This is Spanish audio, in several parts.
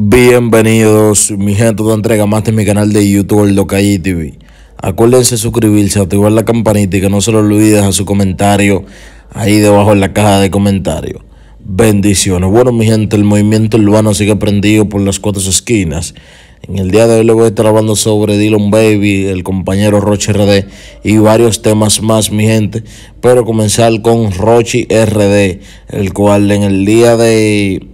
Bienvenidos, mi gente, entrega más de mi canal de YouTube, el Localle TV. Acuérdense suscribirse, activar la campanita y que no se lo olvides a su comentario ahí debajo en la caja de comentarios. Bendiciones. Bueno, mi gente, el movimiento urbano sigue prendido por las cuatro esquinas en el día de hoy le voy a estar hablando sobre Dylan Baby, el compañero Roche RD y varios temas más, mi gente. Pero comenzar con Roche RD, el cual en el día de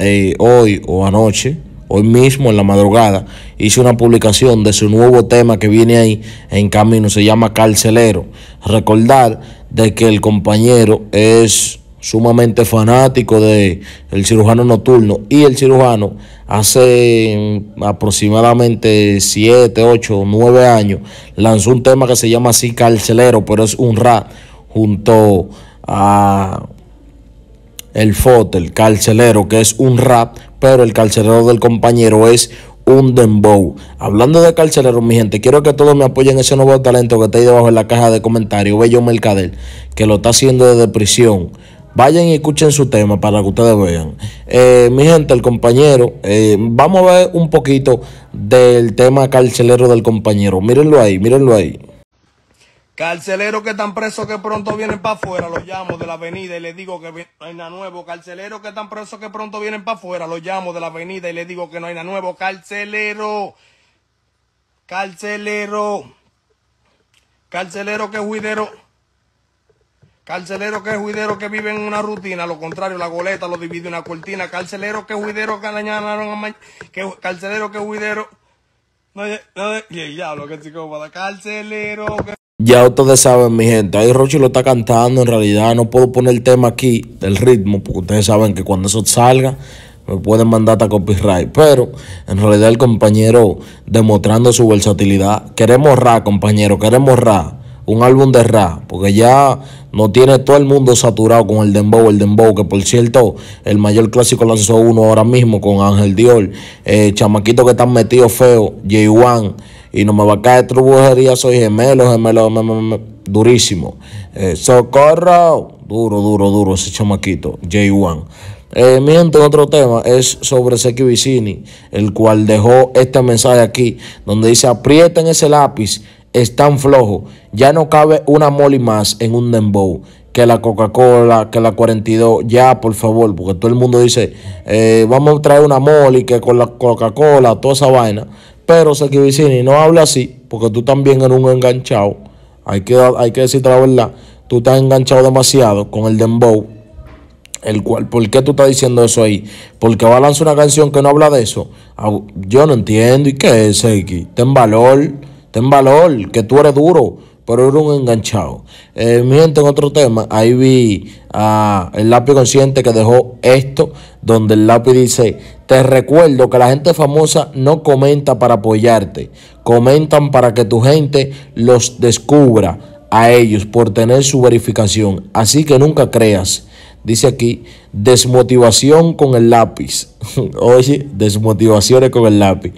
eh, hoy o anoche, hoy mismo en la madrugada, hizo una publicación de su nuevo tema que viene ahí en camino, se llama Carcelero. Recordar de que el compañero es sumamente fanático de el cirujano nocturno y el cirujano hace mm, aproximadamente 7, 8, 9 años lanzó un tema que se llama así carcelero, pero es un rap junto a el ...el carcelero, que es un rap, pero el carcelero del compañero es un dembow. Hablando de carcelero, mi gente, quiero que todos me apoyen ese nuevo talento que está ahí debajo en la caja de comentarios, Bello Mercader, que lo está haciendo desde prisión Vayan y escuchen su tema para que ustedes vean. Eh, mi gente, el compañero, eh, vamos a ver un poquito del tema carcelero del compañero. Mírenlo ahí, mírenlo ahí. Carcelero que están presos que pronto vienen para afuera, Lo llamo de la avenida y les digo que no hay nada nuevo. Carcelero que están presos que pronto vienen para afuera, Lo llamo de la avenida y le digo que no hay nada nuevo. Carcelero, carcelero, carcelero que juidero. Carcelero que es juidero que vive en una rutina, lo contrario, la goleta lo divide una cortina. Carcelero que es juidero que mañana, que carcelero que es juidero. No, ya, que Ya ustedes saben, mi gente, ahí Rochi lo está cantando, en realidad no puedo poner el tema aquí, del ritmo, porque ustedes saben que cuando eso salga, me pueden mandar hasta copyright. Pero en realidad el compañero demostrando su versatilidad, queremos ra, compañero, queremos ra un álbum de rap, porque ya no tiene todo el mundo saturado con el dembow, el dembow, que por cierto, el mayor clásico lanzó uno ahora mismo con Ángel Dior, eh, chamaquito que están metido feo, J1, y no me va a caer tu día, soy gemelo, gemelo, durísimo. Eh, socorro, duro, duro, duro ese chamaquito, J1. Eh, otro tema es sobre Seki Vicini, el cual dejó este mensaje aquí, donde dice aprieten ese lápiz están flojo, Ya no cabe una moli más en un dembow que la Coca-Cola, que la 42. Ya, por favor, porque todo el mundo dice, eh, vamos a traer una moli que con la Coca-Cola, toda esa vaina. Pero Vicini no habla así, porque tú también eres un enganchado. Hay que, hay que decirte la verdad. Tú estás enganchado demasiado con el dembow. El cual, ¿Por qué tú estás diciendo eso ahí? Porque va a lanzar una canción que no habla de eso. Yo no entiendo. ¿Y qué es, Seki? Ten valor. En valor, que tú eres duro, pero eres un enganchado. Eh, mi gente, en otro tema, ahí vi a ah, el lápiz consciente que dejó esto, donde el lápiz dice, te recuerdo que la gente famosa no comenta para apoyarte, comentan para que tu gente los descubra a ellos por tener su verificación. Así que nunca creas. Dice aquí, desmotivación con el lápiz. Oye, desmotivaciones con el lápiz.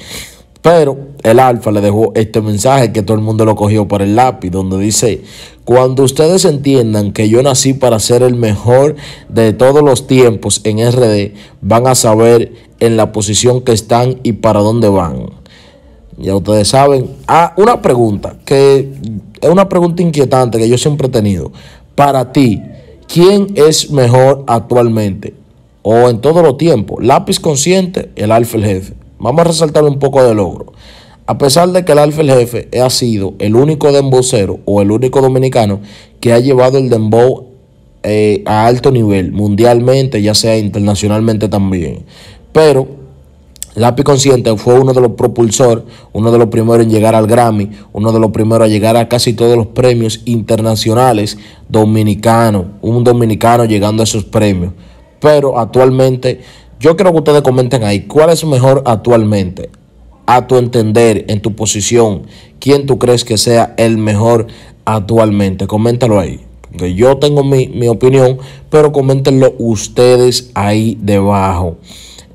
Pero el Alfa le dejó este mensaje que todo el mundo lo cogió por el lápiz, donde dice, cuando ustedes entiendan que yo nací para ser el mejor de todos los tiempos en RD, van a saber en la posición que están y para dónde van. Ya ustedes saben. Ah, una pregunta, que es una pregunta inquietante que yo siempre he tenido. Para ti, ¿quién es mejor actualmente? O en todos los tiempos, lápiz consciente, el alfa el jefe. Vamos a resaltar un poco de logro. A pesar de que el Alfa el Jefe ha sido el único dembocero o el único dominicano que ha llevado el dembow eh, a alto nivel, mundialmente, ya sea internacionalmente también. Pero Lápiz Consciente fue uno de los propulsores, uno de los primeros en llegar al Grammy, uno de los primeros a llegar a casi todos los premios internacionales dominicanos, un dominicano llegando a esos premios. Pero actualmente, yo quiero que ustedes comenten ahí, ¿cuál es mejor actualmente? a tu entender, en tu posición, quién tú crees que sea el mejor actualmente. Coméntalo ahí. Porque yo tengo mi, opinión, pero coméntenlo ustedes ahí debajo.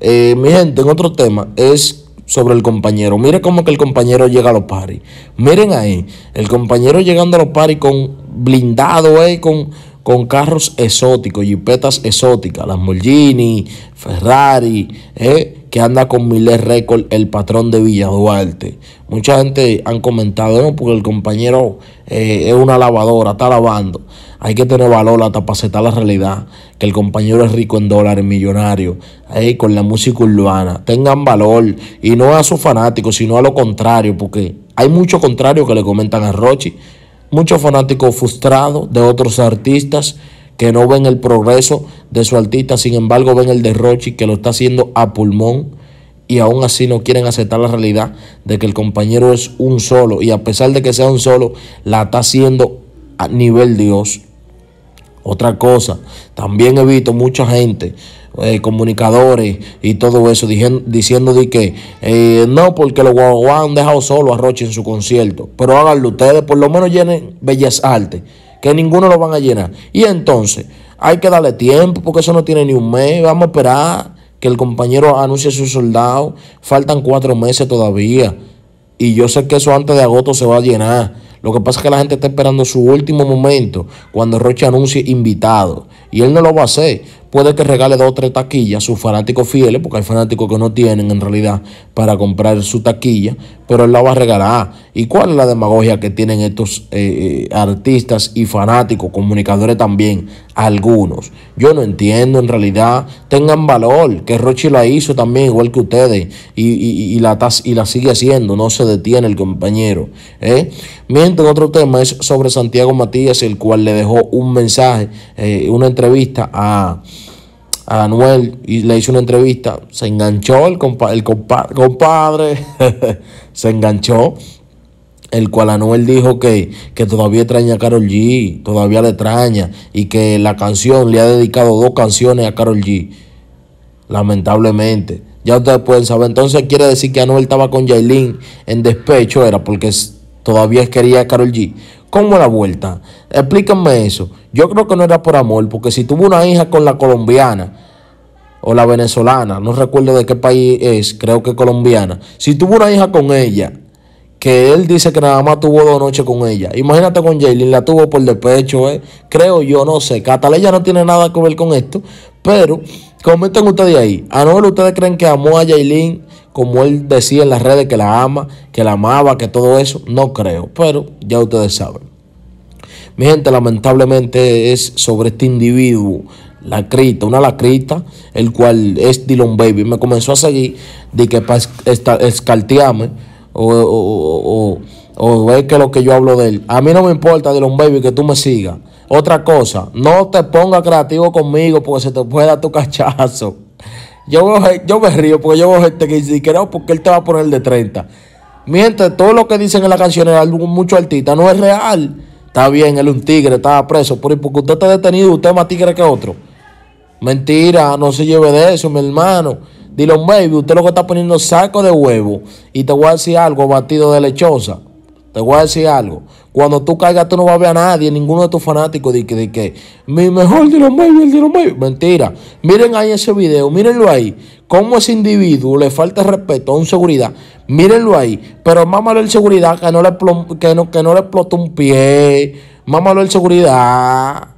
Eh, mi gente, en otro tema es sobre el compañero. Mire cómo que el compañero llega a los paris. Miren ahí, el compañero llegando a los paris con blindado, eh, con, con carros exóticos, jipetas exóticas, las Lamborghini, Ferrari, eh, que anda con Miles récord el patrón de Villa Duarte. Mucha gente han comentado, porque el compañero eh, es una lavadora, está lavando. Hay que tener valor hasta para la realidad, que el compañero es rico en dólares, millonario, ahí con la música urbana. Tengan valor y no a sus fanáticos, sino a lo contrario, porque hay mucho contrario que le comentan a Rochi. Muchos fanáticos frustrados de otros artistas que no ven el progreso de su artista, sin embargo ven el derroche que lo está haciendo a pulmón y aún así no quieren aceptar la realidad de que el compañero es un solo y a pesar de que sea un solo, la está haciendo a nivel Dios. Otra cosa, también he visto mucha gente, eh, comunicadores y todo eso, diciendo de que eh, no, porque los guaguas han dejado solo a Roche en su concierto, pero háganlo ustedes, por lo menos llenen Bellas Artes que ninguno lo van a llenar. Y entonces, hay que darle tiempo, porque eso no tiene ni un mes, vamos a esperar que el compañero anuncie a sus soldados, faltan cuatro meses todavía, y yo sé que eso antes de agosto se va a llenar. Lo que pasa es que la gente está esperando su último momento cuando Rocha anuncie invitado. Y él no lo va a hacer puede que regale dos o tres taquillas a sus fanáticos fieles, porque hay fanáticos que no tienen en realidad para comprar su taquilla, pero él la va a regalar. Ah, ¿Y cuál es la demagogia que tienen estos eh, eh, artistas y fanáticos, comunicadores también? Algunos. Yo no entiendo en realidad. Tengan valor, que Rochi la hizo también igual que ustedes y, la, y la sigue haciendo, no se detiene el compañero. ¿eh? Mientras otro tema es sobre Santiago Matías, el cual le dejó un mensaje, una entrevista a a Anuel y le hizo una entrevista. Se enganchó el, el compadre, se enganchó. El cual Anuel dijo que, que todavía extraña a Carol G, todavía le extraña y que la canción le ha dedicado dos canciones a Carol G. Lamentablemente. Ya ustedes pueden saber. Entonces quiere decir que Anuel estaba con Jailin en despecho, era porque todavía quería a Carol G. ¿Cómo la vuelta? Explíquenme eso. Yo creo que no era por amor, porque si tuvo una hija con la colombiana o la venezolana, no recuerdo de qué país es, creo que colombiana, si tuvo una hija con ella, que él dice que nada más tuvo dos noches con ella, imagínate con Jaylin, la tuvo por despecho, eh. creo yo, no sé, Cataleya no tiene nada que ver con esto, pero comenten ustedes ahí, ¿a no ustedes creen que amó a Jaylin? Como él decía en las redes que la ama, que la amaba, que todo eso, no creo, pero ya ustedes saben. Mi gente, lamentablemente es sobre este individuo, lacrita, una lacrita, el cual es Dylan Baby. Me comenzó a seguir de que para escartearme o, o, que lo que yo hablo de él. A mí no me importa, Dylan Baby, que tú me sigas. Otra cosa, no te pongas creativo conmigo porque se te puede dar tu cachazo. Yo, yo me río porque yo veo gente que dice que porque él te va a poner de 30. Mientras todo lo que dicen en la canción, en mucho artistas, no es real. Está bien, él es un tigre, estaba preso. porque usted está detenido, usted es más tigre que otro. Mentira, no se lleve de eso, mi hermano. Dilo, baby, usted lo que está poniendo saco de huevo. Y te voy a decir algo, batido de lechosa. Te voy a decir algo. Cuando tú caigas, tú no vas a ver a nadie, ninguno de tus fanáticos, de que, mi mejor de los el de los mejores Mentira. Miren ahí ese video, mírenlo ahí. Cómo ese individuo le falta respeto a un seguridad. Mírenlo ahí. Pero más malo el seguridad que no le, que no, le explotó un pie. Más malo el seguridad.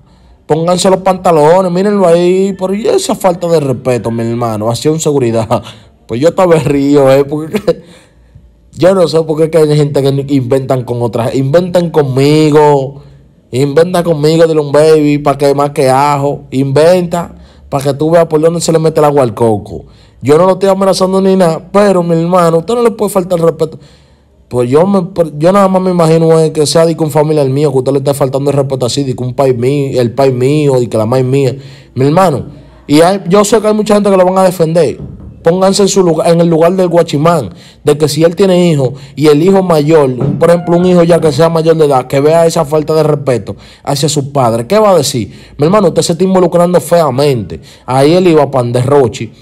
Pónganse los pantalones, mírenlo ahí. Pero esa falta de respeto, mi hermano, hacia un seguridad. Pues yo estaba río, ¿eh? Porque. Yo no sé por qué hay gente que inventan con otras. Inventan conmigo. Inventa conmigo, de un baby, para que más que ajo. Inventa para que tú veas por dónde se le mete el agua al coco. Yo no lo estoy amenazando ni nada, pero mi hermano, usted no le puede faltar el respeto. Pues yo, me, pues, yo nada más me imagino que sea de que un familiar mío, que usted le esté faltando el respeto así, de que un país mío, el país mío, y que la madre mía. Mi hermano, y yo sé que hay mucha gente que lo van a defender pónganse en, su lugar, en el lugar del guachimán, de que si él tiene hijos y el hijo mayor, por ejemplo, un hijo ya que sea mayor de edad, que vea esa falta de respeto hacia su padre, ¿qué va a decir? Mi hermano, usted se está involucrando feamente. Ahí él iba a Panderrochi,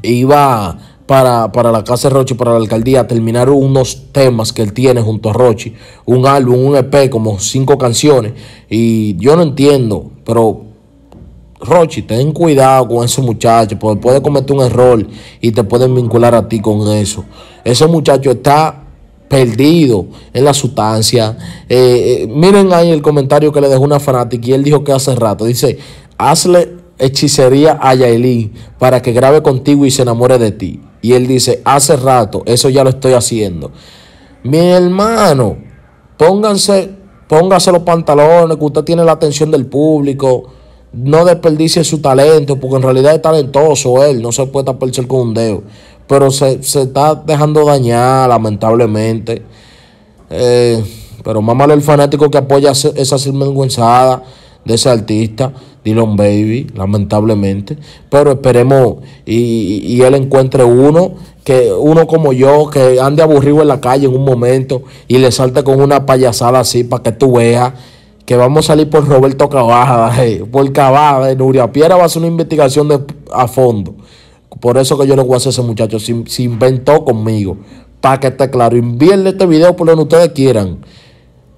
iba para, para, la casa de Rochi, para la alcaldía, a terminar unos temas que él tiene junto a Rochi, un álbum, un EP, como cinco canciones. Y yo no entiendo, pero Rochi, ten cuidado con esos muchachos, porque puede cometer un error y te pueden vincular a ti con eso. Ese muchacho está perdido en la sustancia. Eh, eh, miren ahí el comentario que le dejó una fanática y él dijo que hace rato. Dice, hazle hechicería a Yailin para que grabe contigo y se enamore de ti. Y él dice, hace rato, eso ya lo estoy haciendo. Mi hermano, pónganse, póngase los pantalones, que usted tiene la atención del público no desperdicie su talento, porque en realidad es talentoso él, no se puede tapar el con un dedo, pero se, está dejando dañar, lamentablemente. Eh, pero más mal el fanático que apoya esa sinvergüenzada de ese artista, Dylan Baby, lamentablemente. Pero esperemos y, y, él encuentre uno, que uno como yo, que ande aburrido en la calle en un momento y le salte con una payasada así para que tú veas que vamos a salir por Roberto Cabaja. Por por de Nuria Piera va a hacer una investigación a fondo. Por eso que yo no voy a hacer ese muchacho, se, inventó conmigo, para que esté claro. Envíenle este video por donde ustedes quieran.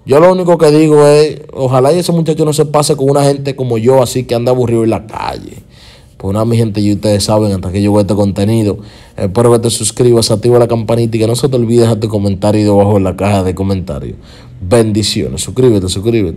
Yo lo único que digo es, ojalá y ese muchacho no se pase con una gente como yo, así que anda aburrido en la calle. Pues nada, mi gente, y ustedes saben, hasta que yo este contenido, espero que te suscribas, activa la campanita y que no se te olvide dejar tu comentario debajo en la caja de comentarios. Bendiciones, suscríbete, suscríbete.